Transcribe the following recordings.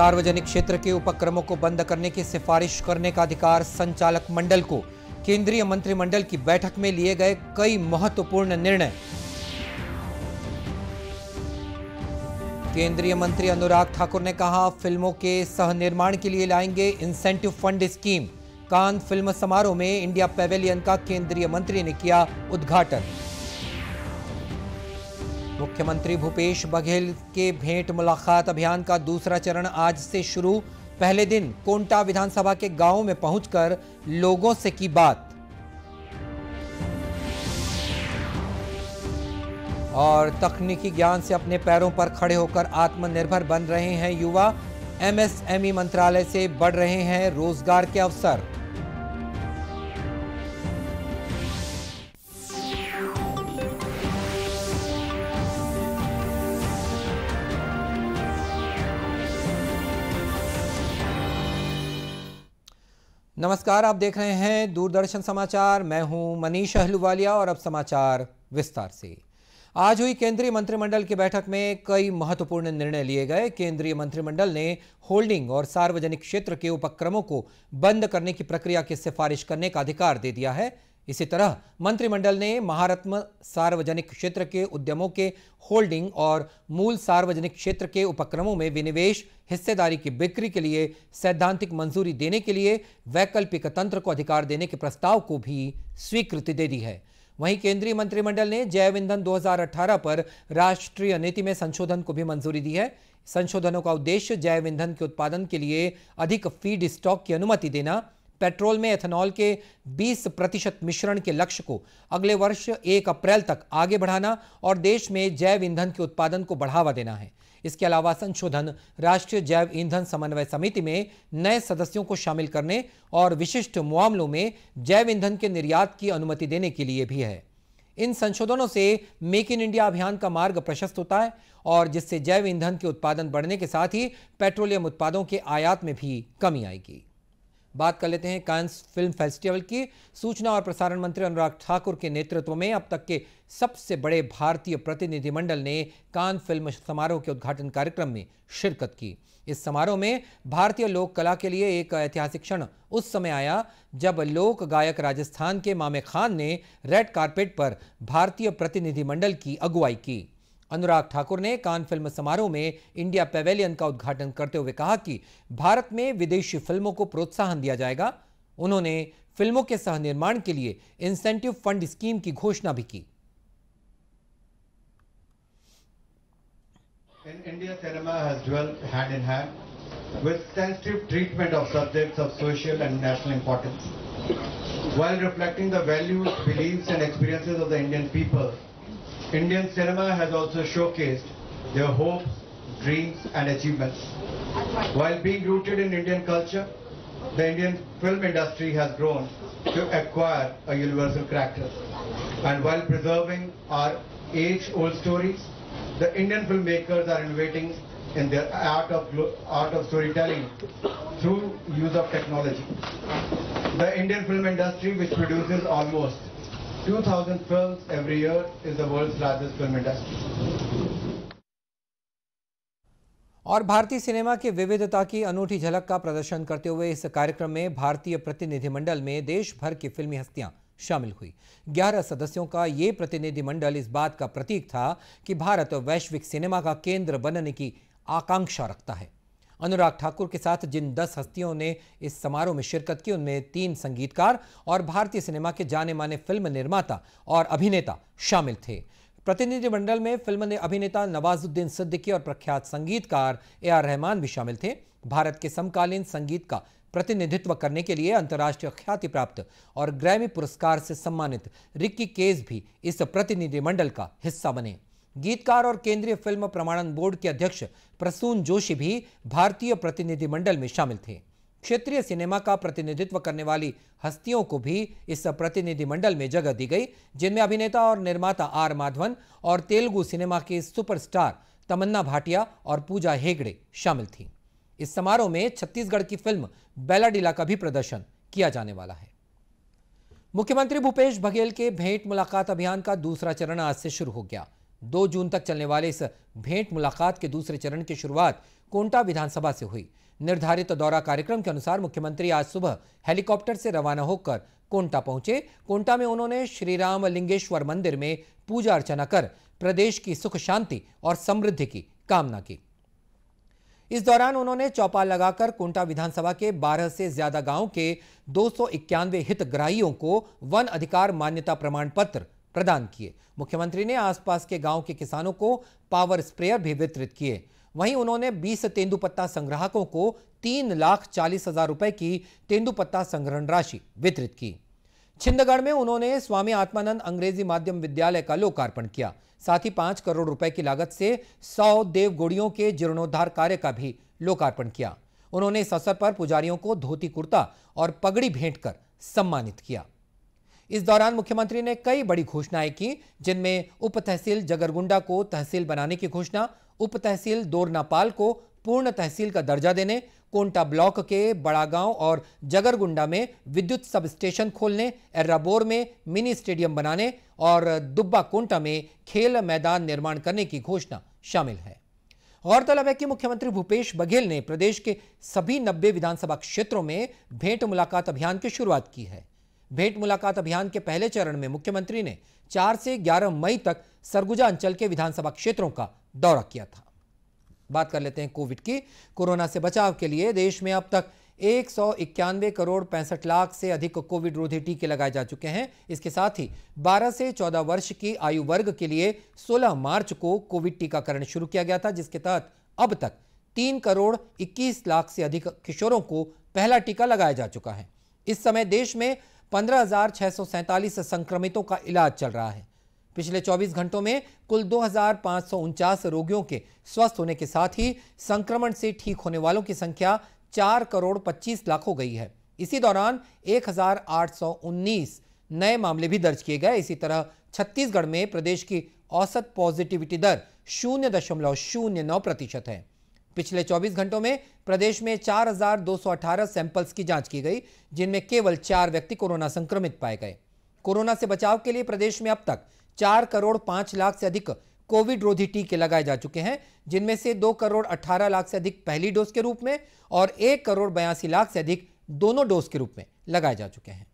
सार्वजनिक क्षेत्र के उपक्रमों को बंद करने की सिफारिश करने का अधिकार संचालक मंडल को केंद्रीय मंत्रिमंडल की बैठक में लिए गए कई महत्वपूर्ण निर्णय केंद्रीय मंत्री अनुराग ठाकुर ने कहा फिल्मों के सह निर्माण के लिए लाएंगे इंसेंटिव फंड स्कीम कान फिल्म समारोह में इंडिया पेवेलियन का केंद्रीय मंत्री ने किया उद्घाटन मुख्यमंत्री भूपेश बघेल के भेंट मुलाकात अभियान का दूसरा चरण आज से शुरू पहले दिन कोंटा विधानसभा के गांव में पहुंचकर लोगों से की बात और तकनीकी ज्ञान से अपने पैरों पर खड़े होकर आत्मनिर्भर बन रहे हैं युवा एमएसएमई मंत्रालय से बढ़ रहे हैं रोजगार के अवसर नमस्कार आप देख रहे हैं दूरदर्शन समाचार मैं हूं मनीष अहलुवालिया और अब समाचार विस्तार से आज हुई केंद्रीय मंत्रिमंडल की बैठक में कई महत्वपूर्ण निर्णय लिए गए केंद्रीय मंत्रिमंडल ने होल्डिंग और सार्वजनिक क्षेत्र के उपक्रमों को बंद करने की प्रक्रिया की सिफारिश करने का अधिकार दे दिया है इसी तरह मंत्रिमंडल ने महारत्न सार्वजनिक क्षेत्र के उद्यमों के होल्डिंग और मूल सार्वजनिक क्षेत्र के उपक्रमों में विनिवेश हिस्सेदारी की बिक्री के लिए सैद्धांतिक मंजूरी देने के लिए वैकल्पिक तंत्र को अधिकार देने के प्रस्ताव को भी स्वीकृति दे दी है वहीं केंद्रीय मंत्रिमंडल ने जैव ईंधन 2018 पर राष्ट्रीय नीति में संशोधन को भी मंजूरी दी है संशोधनों का उद्देश्य जैव ईंधन के उत्पादन के लिए अधिक फीड स्टॉक की अनुमति देना पेट्रोल में एथेनॉल के 20 प्रतिशत मिश्रण के लक्ष्य को अगले वर्ष 1 अप्रैल तक आगे बढ़ाना और देश में जैव ईंधन के उत्पादन को बढ़ावा देना है इसके अलावा संशोधन राष्ट्रीय जैव ईंधन समन्वय समिति में नए सदस्यों को शामिल करने और विशिष्ट मामलों में जैव ईंधन के निर्यात की अनुमति देने के लिए भी है इन संशोधनों से मेक इन इंडिया अभियान का मार्ग प्रशस्त होता है और जिससे जैव ईंधन के उत्पादन बढ़ने के साथ ही पेट्रोलियम उत्पादों के आयात में भी कमी आएगी बात कर लेते हैं कांस फिल्म फेस्टिवल की सूचना और प्रसारण मंत्री अनुराग ठाकुर के नेतृत्व में अब तक के सबसे बड़े भारतीय प्रतिनिधिमंडल ने कान फिल्म समारोह के उद्घाटन कार्यक्रम में शिरकत की इस समारोह में भारतीय लोक कला के लिए एक ऐतिहासिक क्षण उस समय आया जब लोक गायक राजस्थान के मामे खान ने रेड कार्पेट पर भारतीय प्रतिनिधिमंडल की अगुवाई की अनुराग ठाकुर ने कान फिल्म समारोह में इंडिया पेवेलियन का उद्घाटन करते हुए कहा कि भारत में विदेशी फिल्मों को प्रोत्साहन दिया जाएगा उन्होंने फिल्मों के सह निर्माण के लिए इंसेंटिव फंड स्कीम की घोषणा भी की In India, cinema has dwelt hand in hand with sensitive treatment of subjects of social and national importance, while reflecting the values, beliefs, and experiences of the Indian people Indian cinema has also showcased their hopes, dreams and achievements. While being rooted in Indian culture, the Indian film industry has grown to acquire a universal character. And while preserving our age-old stories, the Indian filmmakers are innovating in their art of, art of storytelling through use of technology. The Indian film industry, which produces almost 2,000 films every year is the world's largest film industry. और भारतीय cinema की विविधता की अनूठी झलक का प्रदर्शन करते हुए इस कार्यक्रम में भारतीय प्रतिनिधिमंडल में देश भर की फिल्मी हस्तियां शामिल हुई 11 सदस्यों का ये प्रतिनिधिमंडल इस बात का प्रतीक था कि भारत वैश्विक सिनेमा का केंद्र बनने की आकांक्षा रखता है अनुराग ठाकुर के साथ जिन दस हस्तियों ने इस समारोह में शिरकत की उनमें तीन संगीतकार और भारतीय सिनेमा के जाने माने फिल्म निर्माता और अभिनेता शामिल थे प्रतिनिधिमंडल में फिल्म अभिनेता नवाजुद्दीन सिद्दीकी और प्रख्यात संगीतकार ए आर रहमान भी शामिल थे भारत के समकालीन संगीत का प्रतिनिधित्व करने के लिए अंतर्राष्ट्रीय ख्याति प्राप्त और ग्रैमी पुरस्कार से सम्मानित रिक्की केस भी इस प्रतिनिधिमंडल का हिस्सा बने गीतकार और केंद्रीय फिल्म प्रमाणन बोर्ड के अध्यक्ष प्रसून जोशी भी भारतीय प्रतिनिधिमंडल में शामिल थे क्षेत्रीय सिनेमा का प्रतिनिधित्व करने वाली हस्तियों को भी इस प्रतिनिधिमंडल में जगह दी गई जिनमें अभिनेता और निर्माता आर माधवन और तेलुगु सिनेमा के सुपरस्टार तमन्ना भाटिया और पूजा हेगड़े शामिल थी इस समारोह में छत्तीसगढ़ की फिल्म बेलाडीला का भी प्रदर्शन किया जाने वाला है मुख्यमंत्री भूपेश बघेल के भेंट मुलाकात अभियान का दूसरा चरण आज से शुरू हो गया दो जून तक चलने वाले इस भेंट मुलाकात के दूसरे चरण की शुरुआत कोंटा विधानसभा से हुई निर्धारित दौरा कार्यक्रम के अनुसार मुख्यमंत्री आज सुबह हेलीकॉप्टर से रवाना होकर कोंटा पहुंचे कोंटा में उन्होंने श्री राम लिंगेश्वर मंदिर में पूजा अर्चना कर प्रदेश की सुख शांति और समृद्धि की कामना की इस दौरान उन्होंने चौपाल लगाकर कोंटा विधानसभा के 12 से ज्यादा गांव के दो हितग्राहियों को वन अधिकार मान्यता प्रमाण पत्र प्रदान किए मुख्यमंत्री ने आसपास के गांव के किसानों को पावर स्प्रेयर भी वितरित किए वहीं उन्होंने 20 तेंदुपत्ता संग्राहकों को तीन लाख चालीस हजार रुपए की तेंदुपत्ता संग्रहण राशि वितरित की छिंदगढ़ में उन्होंने स्वामी आत्मानंद अंग्रेजी माध्यम विद्यालय का लोकार्पण किया साथ ही पांच करोड़ रुपए की लागत से सौ देवगुड़ियों के जीर्णोद्धार कार्य का भी लोकार्पण किया उन्होंने इस अवसर पर पुजारियों को धोती कुर्ता और पगड़ी भेंट कर सम्मानित किया इस दौरान मुख्यमंत्री ने कई बड़ी घोषणाएं की जिनमें उप तहसील जगरगुंडा को तहसील बनाने की घोषणा उप तहसील दोरनापाल को पूर्ण तहसील का दर्जा देने कोंटा ब्लॉक के बड़ागांव और जगरगुंडा में विद्युत सब स्टेशन खोलने एर्राबोर में मिनी स्टेडियम बनाने और दुब्बा कोंटा में खेल मैदान निर्माण करने की घोषणा शामिल है गौरतलब है कि मुख्यमंत्री भूपेश बघेल ने प्रदेश के सभी नब्बे विधानसभा क्षेत्रों में भेंट मुलाकात अभियान की शुरुआत की है भेंट मुलाकात अभियान के पहले चरण में मुख्यमंत्री ने 4 से 11 मई तक सरगुजा अंचल के विधानसभा क्षेत्रों का दौरा किया था बात कर लेते हैं कोविड की कोरोना से बचाव के लिए देश में अब तक एक करोड़ पैंसठ लाख से अधिक कोविड रोधी टीके लगाए जा चुके हैं इसके साथ ही 12 से 14 वर्ष की आयु वर्ग के लिए 16 मार्च को कोविड टीकाकरण शुरू किया गया था जिसके तहत अब तक तीन करोड़ 21 लाख से अधिक किशोरों को पहला टीका लगाया जा चुका है इस समय देश में पंद्रह हजार सौ सैंतालीस संक्रमितों का इलाज चल रहा है पिछले 24 घंटों में कुल दो रोगियों के स्वस्थ होने के साथ ही संक्रमण से ठीक होने वालों की संख्या चार करोड़ पच्चीस लाख हो गई है इसी दौरान 1819 नए मामले भी दर्ज किए गए इसी तरह छत्तीसगढ़ में प्रदेश की औसत पॉजिटिविटी दर शून्य दशमलव शून्य नौ प्रतिशत है पिछले 24 घंटों में प्रदेश में 4,218 सैंपल्स की जांच की गई जिनमें केवल चार व्यक्ति कोरोना संक्रमित पाए गए कोरोना से बचाव के लिए प्रदेश में अब तक चार करोड़ पांच लाख से अधिक कोविड रोधी टीके लगाए जा चुके हैं जिनमें से दो करोड़ अठारह लाख से अधिक पहली डोज के रूप में और एक करोड़ बयासी लाख से अधिक दोनों डोज के रूप में लगाए जा चुके हैं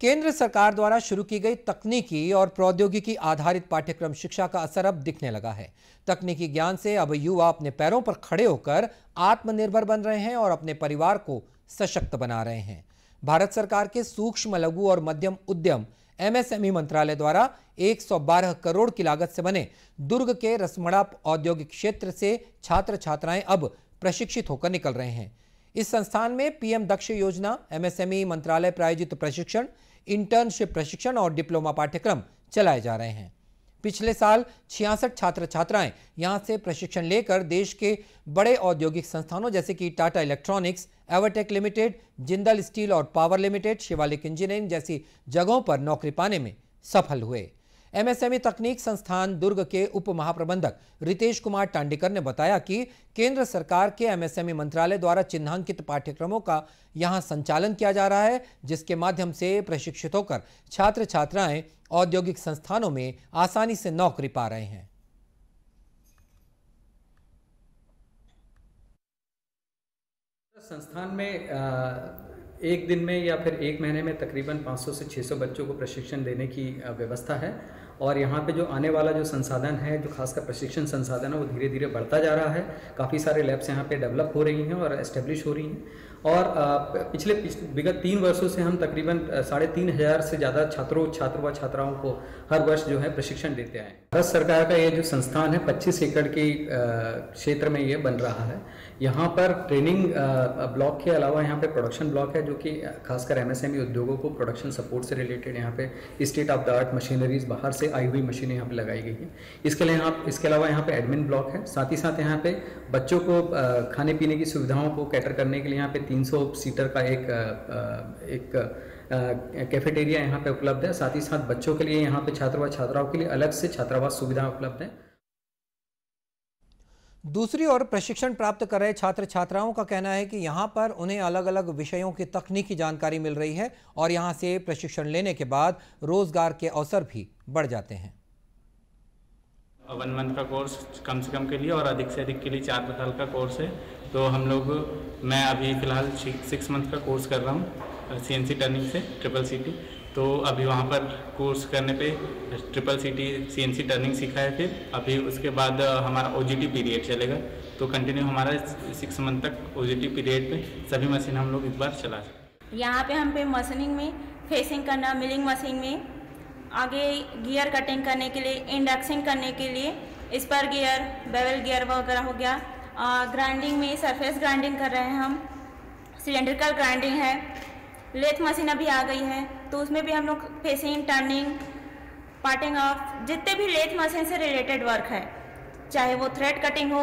केंद्र सरकार द्वारा शुरू की गई तकनीकी और प्रौद्योगिकी आधारित पाठ्यक्रम शिक्षा का असर अब दिखने लगा है तकनीकी ज्ञान से अब युवा अपने पैरों पर खड़े होकर आत्मनिर्भर बन रहे हैं और अपने परिवार को सशक्त बना रहे हैं भारत सरकार के सूक्ष्म लघु और मध्यम उद्यम एमएसएमई मंत्रालय द्वारा 112 करोड़ की लागत से बने दुर्ग के रसमड़ा औद्योगिक क्षेत्र से छात्र छात्राएं अब प्रशिक्षित होकर निकल रहे हैं इस संस्थान में पीएम दक्ष योजना एमएसएमई मंत्रालय प्रायोजित प्रशिक्षण इंटर्नशिप प्रशिक्षण और डिप्लोमा पाठ्यक्रम चलाए जा रहे हैं पिछले साल छियासठ छात्र छात्राएं यहां से प्रशिक्षण लेकर देश के बड़े औद्योगिक संस्थानों जैसे कि Tata electronics Evertech limited Jindal steel और पावर लिमिटेड शिवालिक इंजीनियरिंग जैसी जगहों पर नौकरी पाने में सफल हुए एमएसएमई तकनीक संस्थान दुर्ग के उप महाप्रबंधक रितेश कुमार टांडेकर ने बताया कि केंद्र सरकार के एमएसएमई मंत्रालय द्वारा चिन्हांकित पाठ्यक्रमों का यहां संचालन किया जा रहा है जिसके माध्यम से प्रशिक्षित होकर छात्र छात्राएं औद्योगिक संस्थानों में आसानी से नौकरी पा रहे हैं संस्थान में आ... एक दिन में या फिर एक महीने में तकरीबन 500 से 600 बच्चों को प्रशिक्षण देने की व्यवस्था है और यहाँ पे जो आने वाला जो संसाधन है जो खासकर प्रशिक्षण संसाधन है वो धीरे धीरे बढ़ता जा रहा है काफ़ी सारे लैब्स यहाँ पे डेवलप हो रही हैं और एस्टेब्लिश हो रही हैं और पिछले विगत तीन वर्षों से हम तकरीबन साढ़े तीन हज़ार से ज़्यादा छात्रों छात्र व छात्राओं को हर वर्ष जो है प्रशिक्षण देते आए भारत सरकार का ये जो संस्थान है पच्चीस एकड़ के क्षेत्र में ये बन रहा है यहाँ पर ट्रेनिंग ब्लॉक के अलावा यहाँ पे प्रोडक्शन ब्लॉक है जो कि खासकर एमएसएमई e उद्योगों को प्रोडक्शन सपोर्ट से रिलेटेड यहाँ पे state of the art machineries बाहर से आई हुई मशीनें यहाँ पे लगाई गई हैं इसके लिए यहाँ इसके अलावा यहाँ पे एडमिन ब्लॉक है साथ ही साथ यहाँ पे बच्चों को खाने पीने की सुविधाओं को कैटर करने के लिए यहाँ पे तीन सीटर का एक एक कैफेटेरिया यहाँ पे उपलब्ध है साथ ही साथ बच्चों के लिए यहाँ पे छात्र व छात्राओं के लिए अलग से छात्रावास सुविधा उपलब्ध है दूसरी ओर प्रशिक्षण प्राप्त कर रहे छात्र छात्राओं का कहना है कि यहाँ पर उन्हें अलग अलग विषयों की तकनीकी जानकारी मिल रही है और यहाँ से प्रशिक्षण लेने के बाद रोजगार के अवसर भी बढ़ जाते हैं वन मंथ का कोर्स कम से कम के लिए और अधिक से अधिक के लिए चार साल का कोर्स है तो हम लोग मैं अभी फिलहाल सिक्स मंथ का कोर्स कर रहा हूँ सी एन सी टर्निंग से ट्रिपल सी टी तो अभी वहाँ पर कोर्स करने पे triple C T C N C turning सीखा है फिर अभी उसके बाद हमारा ओ पीरियड चलेगा तो कंटिन्यू हमारा सिक्स मंथ तक ओ पीरियड पे सभी मशीन हम लोग एक बार चला सकते यहाँ पे हम पे मशीनिंग में फेसिंग करना मिलिंग मशीन में आगे गियर कटिंग करने के लिए इंडक्शन करने के लिए स्पर गियर बेवल गियर वगैरह हो गया ग्राइंडिंग में सरफेस ग्राइंडिंग कर रहे हैं हम सिलेंड्रिकल ग्राइंडिंग है लेथ मशीन अभी आ गई है तो उसमें भी हम लोग फेसिंग टर्निंग पार्टिंग ऑफ जितने भी लेथ मशीन से रिलेटेड वर्क है चाहे वो थ्रेड कटिंग हो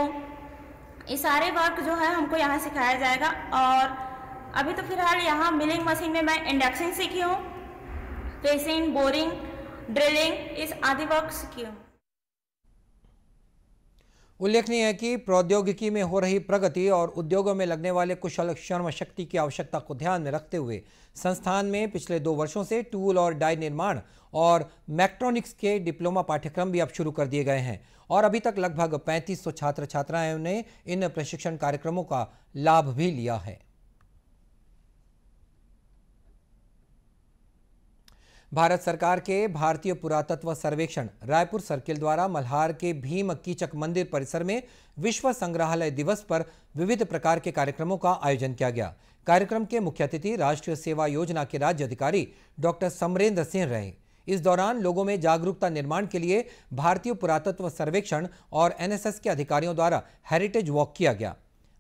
ये सारे वर्क जो है हमको यहाँ सिखाया जाएगा और अभी तो फिलहाल यहाँ मिलिंग मशीन में मैं इंडक्शन सीखी हूँ फेसिंग बोरिंग ड्रिलिंग इस आदि वर्क सीखी हूँ उल्लेखनीय है कि प्रौद्योगिकी में हो रही प्रगति और उद्योगों में लगने वाले कुशल श्रम शक्ति की आवश्यकता को ध्यान में रखते हुए संस्थान में पिछले दो वर्षों से टूल और डाई निर्माण और मैक्ट्रॉनिक्स के डिप्लोमा पाठ्यक्रम भी अब शुरू कर दिए गए हैं और अभी तक लगभग 3500 छात्र छात्राएं ने इन प्रशिक्षण कार्यक्रमों का लाभ भी लिया है भारत सरकार के भारतीय पुरातत्व सर्वेक्षण रायपुर सर्किल द्वारा मल्हार के भीम कीचक मंदिर परिसर में विश्व संग्रहालय दिवस पर विविध प्रकार के कार्यक्रमों का आयोजन किया गया कार्यक्रम के मुख्य अतिथि राष्ट्रीय सेवा योजना के राज्य अधिकारी डॉक्टर समरेंद्र सिंह रहे इस दौरान लोगों में जागरूकता निर्माण के लिए भारतीय पुरातत्व सर्वेक्षण और एनएसएस के अधिकारियों द्वारा हेरिटेज वॉक किया गया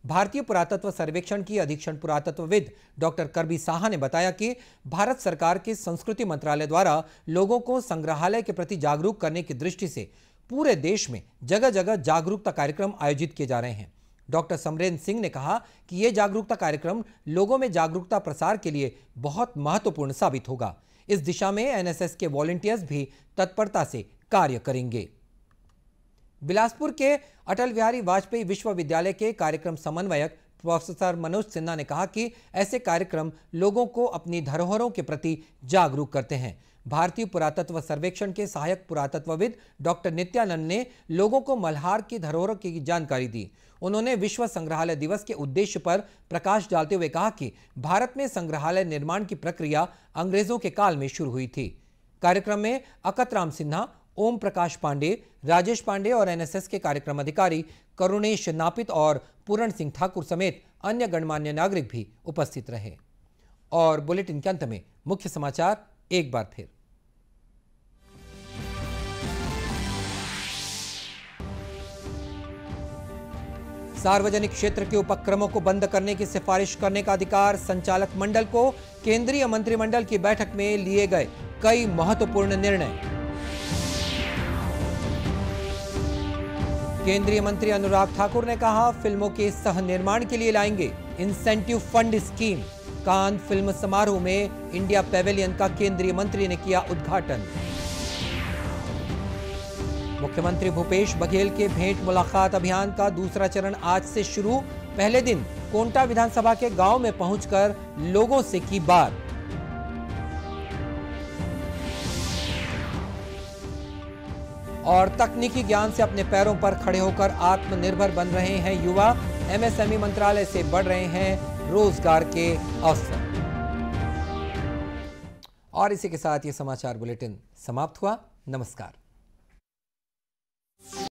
भारतीय पुरातत्व सर्वेक्षण की अधीक्षण पुरातत्वविद डॉक्टर करबी साहा ने बताया कि भारत सरकार के संस्कृति मंत्रालय द्वारा लोगों को संग्रहालय के प्रति जागरूक करने की दृष्टि से पूरे देश में जगह जगह जागरूकता कार्यक्रम आयोजित किए जा रहे हैं डॉक्टर समरेंद्र सिंह ने कहा कि ये जागरूकता कार्यक्रम लोगों में जागरूकता प्रसार के लिए बहुत महत्वपूर्ण साबित होगा इस दिशा में एनएसएस के वॉलेंटियर्स भी तत्परता से कार्य करेंगे बिलासपुर के अटल बिहारी वाजपेयी विश्वविद्यालय के कार्यक्रम समन्वयक प्रोफेसर मनोज सिन्हा ने कहा कि ऐसे कार्यक्रम लोगों को अपनी धरोहरों के प्रति जागरूक करते हैं भारतीय पुरातत्व सर्वेक्षण के सहायक पुरातत्वविद डॉक्टर नित्यानंद ने लोगों को मल्हार की धरोहरों की जानकारी दी उन्होंने विश्व संग्रहालय दिवस के उद्देश्य पर प्रकाश डालते हुए कहा कि भारत में संग्रहालय निर्माण की प्रक्रिया अंग्रेजों के काल में शुरू हुई थी कार्यक्रम में अकतराम सिन्हा ओम प्रकाश पांडे राजेश पांडे और एनएसएस के कार्यक्रम अधिकारी करुणेश नापित और पूरण सिंह ठाकुर समेत अन्य गणमान्य नागरिक भी उपस्थित रहे और बुलेटिन के अंत में मुख्य समाचार एक बार फिर सार्वजनिक क्षेत्र के उपक्रमों को बंद करने की सिफारिश करने का अधिकार संचालक मंडल को केंद्रीय मंत्रिमंडल की बैठक में लिए गए कई महत्वपूर्ण निर्णय केंद्रीय मंत्री अनुराग ठाकुर ने कहा फिल्मों के सह निर्माण के लिए लाएंगे इंसेंटिव फंड स्कीम कान फिल्म समारोह में इंडिया पेवेलियन का केंद्रीय मंत्री ने किया उद्घाटन मुख्यमंत्री भूपेश बघेल के भेंट मुलाकात अभियान का दूसरा चरण आज से शुरू पहले दिन कोंटा विधानसभा के गांव में पहुंचकर लोगों से की बात और तकनीकी ज्ञान से अपने पैरों पर खड़े होकर आत्मनिर्भर बन रहे हैं युवा एमएसएमई मंत्रालय से बढ़ रहे हैं रोजगार के अवसर और इसी के साथ ये समाचार बुलेटिन समाप्त हुआ नमस्कार